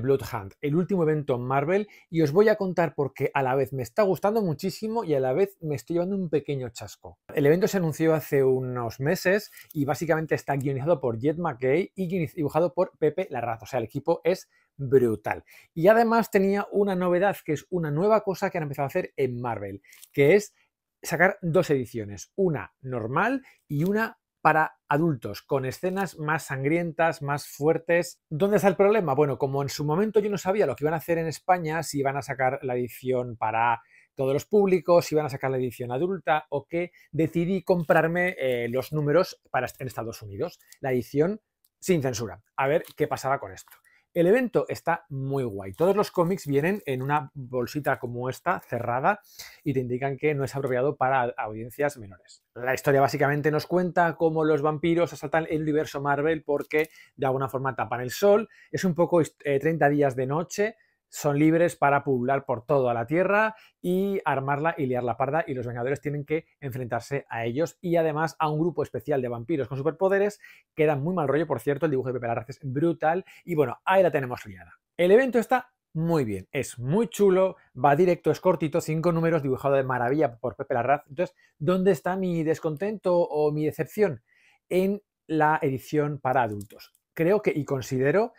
Bloodhunt, el último evento en Marvel, y os voy a contar porque a la vez me está gustando muchísimo y a la vez me estoy llevando un pequeño chasco. El evento se anunció hace unos meses y básicamente está guionizado por Jet McKay y dibujado por Pepe Larraz, o sea, el equipo es brutal. Y además tenía una novedad, que es una nueva cosa que han empezado a hacer en Marvel, que es sacar dos ediciones, una normal y una para adultos, con escenas más sangrientas, más fuertes. ¿Dónde está el problema? Bueno, como en su momento yo no sabía lo que iban a hacer en España, si iban a sacar la edición para todos los públicos, si iban a sacar la edición adulta o qué, decidí comprarme eh, los números para en Estados Unidos, la edición sin censura, a ver qué pasaba con esto. El evento está muy guay. Todos los cómics vienen en una bolsita como esta, cerrada, y te indican que no es apropiado para audiencias menores. La historia básicamente nos cuenta cómo los vampiros asaltan el universo Marvel porque de alguna forma tapan el sol. Es un poco 30 eh, días de noche, son libres para poblar por toda la Tierra y armarla y liar la parda y los Vengadores tienen que enfrentarse a ellos y además a un grupo especial de vampiros con superpoderes queda muy mal rollo, por cierto, el dibujo de Pepe Larraz es brutal y bueno, ahí la tenemos liada. El evento está muy bien, es muy chulo, va directo, es cortito, cinco números dibujado de maravilla por Pepe Larraz. Entonces, ¿dónde está mi descontento o mi decepción? En la edición para adultos. Creo que y considero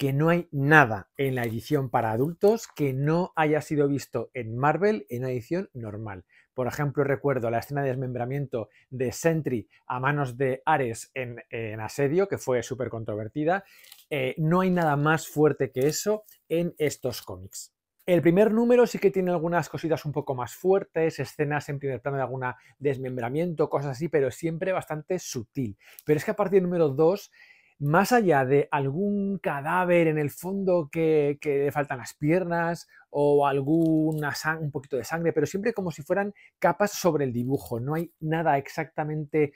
que no hay nada en la edición para adultos que no haya sido visto en Marvel en edición normal. Por ejemplo, recuerdo la escena de desmembramiento de Sentry a manos de Ares en, Asedio, que fue súper controvertida. Eh, no hay nada más fuerte que eso en estos cómics. El primer número sí que tiene algunas cositas un poco más fuertes, escenas en primer plano de alguna desmembramiento, cosas así, pero siempre bastante sutil. Pero es que a partir del número 2 más allá de algún cadáver en el fondo que, le faltan las piernas o alguna un poquito de sangre, pero siempre como si fueran capas sobre el dibujo. No hay nada exactamente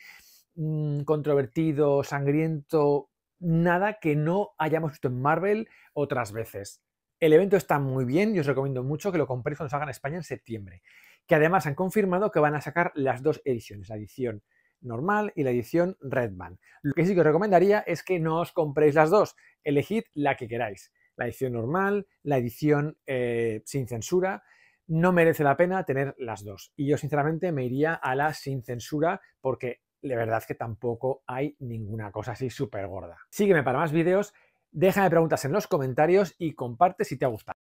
mm, controvertido, sangriento, nada que no hayamos visto en Marvel otras veces. El evento está muy bien y os recomiendo mucho que lo compréis cuando salga en España en septiembre. Que además han confirmado que van a sacar las dos ediciones, la edición normal y la edición Redman. Lo que sí que os recomendaría es que no os compréis las dos, elegid la que queráis. La edición normal, la edición eh, sin censura, no merece la pena tener las dos. Y yo sinceramente me iría a la sin censura porque de verdad que tampoco hay ninguna cosa así súper gorda. Sígueme para más vídeos, déjame preguntas en los comentarios y comparte si te ha gustado.